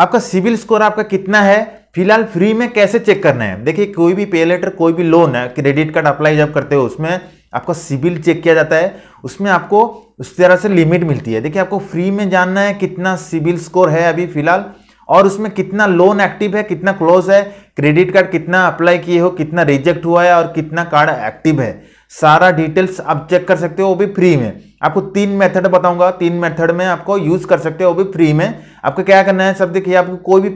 आपका civil score आपका कितना है फिलहाल फ्री में कैसे चेक करना है देखिए कोई भी पे लेटर कोई भी लोन है क्रेडिट कार्ड अप्लाई जब करते हो उसमें आपका सिविल चेक किया जाता है उसमें आपको उस तरह से लिमिट मिलती है देखिए आपको फ्री में जानना है कितना सिविल स्कोर है अभी फिलहाल और उसमें कितना लोन एक्टिव है कितना क्लोज है क्रेडिट कार्ड कितना अप्लाई किए हो कितना रिजेक्ट हुआ है और कितना कार्ड एक्टिव है सारा डिटेल्स आप चेक कर सकते हो वो भी फ्री में आपको तीन मेथड बताऊंगा तीन मेथड में आपको यूज कर सकते हो वो भी फ्री में आपको क्या करना है सब देखिए आपको कोई भी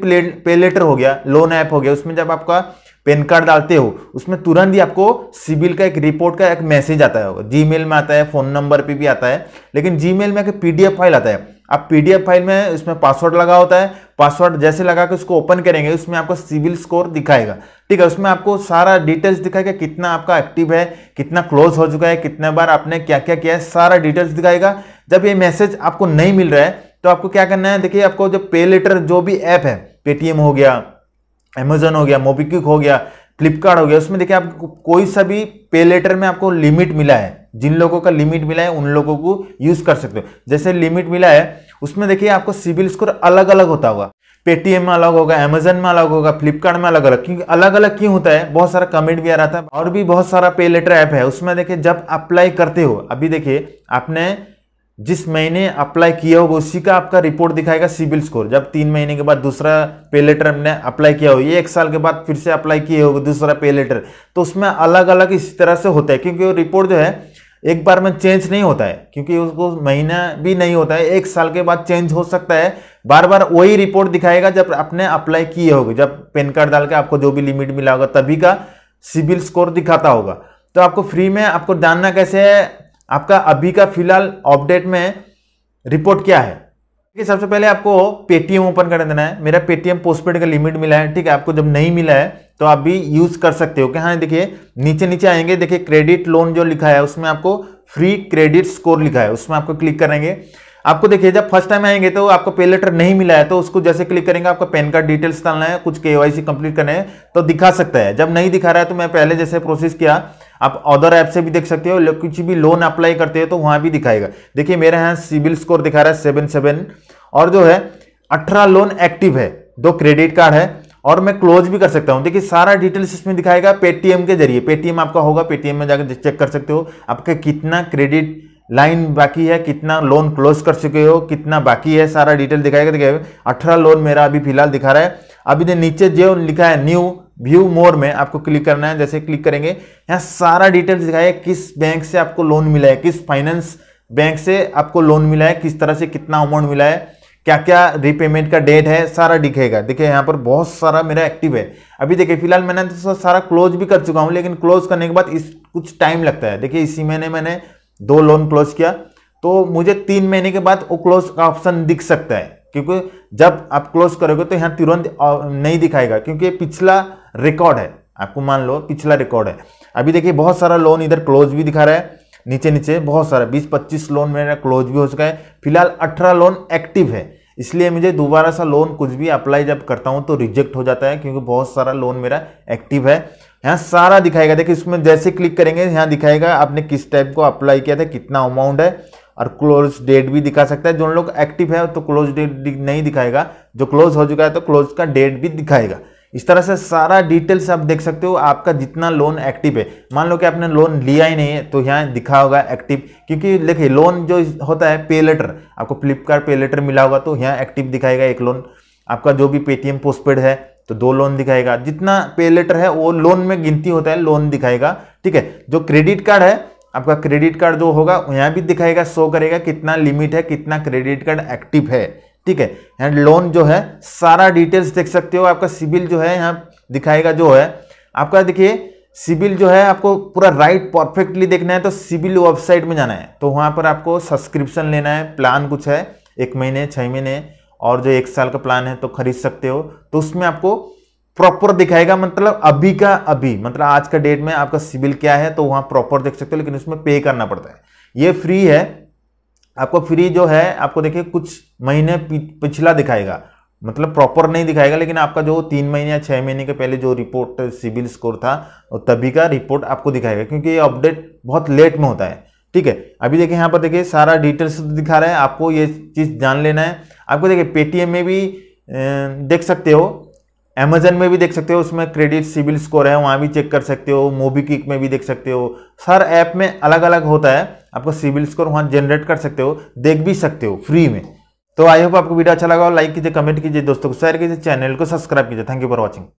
पे लेटर हो गया लोन ऐप हो गया उसमें जब आपका पेन कार्ड डालते हो उसमें तुरंत ही आपको सिविल का एक रिपोर्ट का एक मैसेज आता है मेल में आता है फोन नंबर पे भी आता है लेकिन मेल में एक एफ फाइल आता है आप पीडीएफ फाइल में उसमें पासवर्ड लगा होता है पासवर्ड जैसे लगा के उसको ओपन करेंगे उसमें आपको सिविल स्कोर दिखाएगा ठीक है उसमें आपको सारा डिटेल्स दिखाएगा कितना आपका एक्टिव है कितना क्लोज हो चुका है कितने बार आपने क्या क्या किया है सारा डिटेल्स दिखाएगा जब ये मैसेज आपको नहीं मिल रहा है तो आपको क्या करना है देखिए आपको जो पे लेटर जो भी ऐप है पेटीएम हो गया अमेजोन हो गया मोबीक्विक हो गया फ्लिपकार्ट हो गया उसमें देखिए आपको कोई सा भी पे लेटर में आपको लिमिट मिला है जिन लोगों का लिमिट मिला है उन लोगों को यूज कर सकते हो जैसे लिमिट मिला है उसमें देखिए आपको सिविल स्कोर अलग अलग होता होगा पेटीएम में अलग होगा अमेजन में अलग होगा फ्लिपकार्ट में अलग अलग क्योंकि अलग अलग क्यों होता है बहुत सारा कमेंट भी आ रहा था और भी बहुत सारा पे लेटर ऐप है उसमें देखिए जब अप्लाई करते हो अभी देखिए आपने जिस महीने अप्लाई किया होगा उसी का आपका रिपोर्ट दिखाएगा सिविल स्कोर जब तीन महीने के बाद दूसरा पे लेटर हमने अप्लाई किया हो ये एक साल के बाद फिर से अप्लाई किए होगा दूसरा पे लेटर तो उसमें अलग अलग इस तरह से होता है क्योंकि वो रिपोर्ट जो है एक बार में चेंज नहीं होता है क्योंकि उसको महीना भी नहीं होता है एक साल के बाद चेंज हो सकता है बार बार वही रिपोर्ट दिखाएगा जब आपने अप्लाई किए होगा जब पेन कार्ड डाल के आपको जो भी लिमिट मिला होगा तभी का सिविल स्कोर दिखाता होगा तो आपको फ्री में आपको जानना कैसे है आपका अभी का फिलहाल अपडेट में रिपोर्ट क्या है ठीक है सबसे पहले आपको पेटीएम ओपन कर देना है मेरा पेटीएम पोस्टपेड का लिमिट मिला है ठीक है आपको जब नहीं मिला है तो आप भी यूज कर सकते हो क्या हाँ देखिए नीचे नीचे आएंगे देखिए क्रेडिट लोन जो लिखा है उसमें आपको फ्री क्रेडिट स्कोर लिखा है उसमें आपको क्लिक करेंगे आपको देखिए जब फर्स्ट टाइम आएंगे तो आपको पे लेटर नहीं मिला है तो उसको जैसे क्लिक करेंगे आपका पैन कार्ड डिटेल्स डालना है कुछ के कंप्लीट करना है तो दिखा सकता है जब नहीं दिखा रहा है तो मैं पहले जैसे प्रोसेस किया आप अदर ऐप से भी देख सकते हो कुछ भी लोन अप्लाई करते हो तो वहां भी दिखाएगा देखिए मेरे यहाँ सिविल स्कोर दिखा रहा है सेवन सेवन और जो है अठारह लोन एक्टिव है दो क्रेडिट कार्ड है और मैं क्लोज भी कर सकता हूँ देखिए सारा डिटेल्स इसमें दिखाएगा पेटीएम के जरिए पेटीएम आपका होगा पेटीएम में जाकर चेक कर सकते हो आपके कितना क्रेडिट लाइन बाकी है कितना लोन क्लोज कर चुके हो कितना बाकी है सारा डिटेल दिखाएगा देखिए अठारह लोन मेरा अभी फिलहाल दिखा रहा है अभी नीचे जो लिखा है न्यू व्यू मोर में आपको क्लिक करना है जैसे क्लिक करेंगे यहाँ सारा डिटेल्स दिखाया किस बैंक से आपको लोन मिला है किस फाइनेंस बैंक से आपको लोन मिला है किस तरह से कितना अमाउंट मिला है क्या क्या रीपेमेंट का डेट है सारा दिखेगा देखिए यहाँ पर बहुत सारा मेरा एक्टिव है अभी देखिए फिलहाल मैंने तो सारा क्लोज भी कर चुका हूँ लेकिन क्लोज करने के बाद इस कुछ टाइम लगता है देखिए इसी महीने मैंने दो लोन क्लोज किया तो मुझे तीन महीने के बाद वो क्लोज का ऑप्शन दिख सकता है क्योंकि जब आप क्लोज करोगे तो यहाँ तुरंत नहीं दिखाएगा क्योंकि पिछला रिकॉर्ड है आपको मान लो पिछला रिकॉर्ड है अभी देखिए बहुत सारा लोन इधर क्लोज भी दिखा रहा है नीचे नीचे बहुत सारा 20-25 लोन मेरा क्लोज भी हो चुका है फिलहाल 18 लोन एक्टिव है इसलिए मुझे दोबारा सा लोन कुछ भी अप्लाई जब करता हूँ तो रिजेक्ट हो जाता है क्योंकि बहुत सारा लोन मेरा एक्टिव है यहाँ सारा दिखाएगा देखिए इसमें जैसे क्लिक करेंगे यहाँ दिखाएगा आपने किस टाइप को अप्लाई किया था कितना अमाउंट है और क्लोज डेट भी दिखा सकता है जो लोग एक्टिव है तो क्लोज डेट नहीं दिखाएगा जो क्लोज हो चुका है तो क्लोज का डेट भी दिखाएगा इस तरह से सारा डिटेल्स आप देख सकते हो आपका जितना लोन एक्टिव है मान लो कि आपने लोन लिया ही नहीं है तो यहाँ दिखा होगा एक्टिव क्योंकि देखिए लोन जो होता है पे लेटर आपको फ्लिपकार्ट पे लेटर मिला होगा तो यहाँ एक्टिव दिखाएगा एक लोन आपका जो भी पेटीएम पोस्टपेड है तो दो लोन दिखाएगा जितना पे लेटर है वो लोन में गिनती होता है लोन दिखाएगा ठीक है जो क्रेडिट कार्ड है आपका क्रेडिट कार्ड जो होगा यहाँ भी दिखाएगा शो करेगा कितना लिमिट है कितना क्रेडिट कार्ड एक्टिव है ठीक है एंड लोन जो है सारा डिटेल्स देख सकते हो आपका सिविल जो है यहाँ दिखाएगा जो है आपका देखिए सिविल जो है आपको पूरा राइट परफेक्टली देखना है तो सिविल वेबसाइट में जाना है तो वहाँ पर आपको सब्सक्रिप्शन लेना है प्लान कुछ है एक महीने छः महीने और जो एक साल का प्लान है तो खरीद सकते हो तो उसमें आपको प्रॉपर दिखाएगा मतलब अभी का अभी मतलब आज का डेट में आपका सिविल क्या है तो वहां प्रॉपर देख सकते हो लेकिन उसमें पे करना पड़ता है ये फ्री है आपको फ्री जो है आपको देखिए कुछ महीने पिछला दिखाएगा मतलब प्रॉपर नहीं दिखाएगा लेकिन आपका जो तीन महीने या छः महीने के पहले जो रिपोर्ट सिविल स्कोर था तभी का रिपोर्ट आपको दिखाएगा क्योंकि ये अपडेट बहुत लेट में होता है ठीक है अभी देखिए यहाँ पर देखिए सारा डिटेल्स दिखा रहा है आपको ये चीज़ जान लेना है आपको देखिए पेटीएम में भी देख सकते हो एमेजन में भी देख सकते हो उसमें क्रेडिट सिविल स्कोर है वहाँ भी चेक कर सकते हो मोबी में भी देख सकते हो सर ऐप में अलग अलग होता है आपको सिविल स्कोर वहाँ जनरेट कर सकते हो देख भी सकते हो फ्री में तो आई होप आपको वीडियो अच्छा लगा हो लाइक कीजिए कमेंट कीजिए दोस्तों को शेयर कीजिए चैनल को सब्सक्राइब कीजिए थैंक यू फॉर वॉचिंग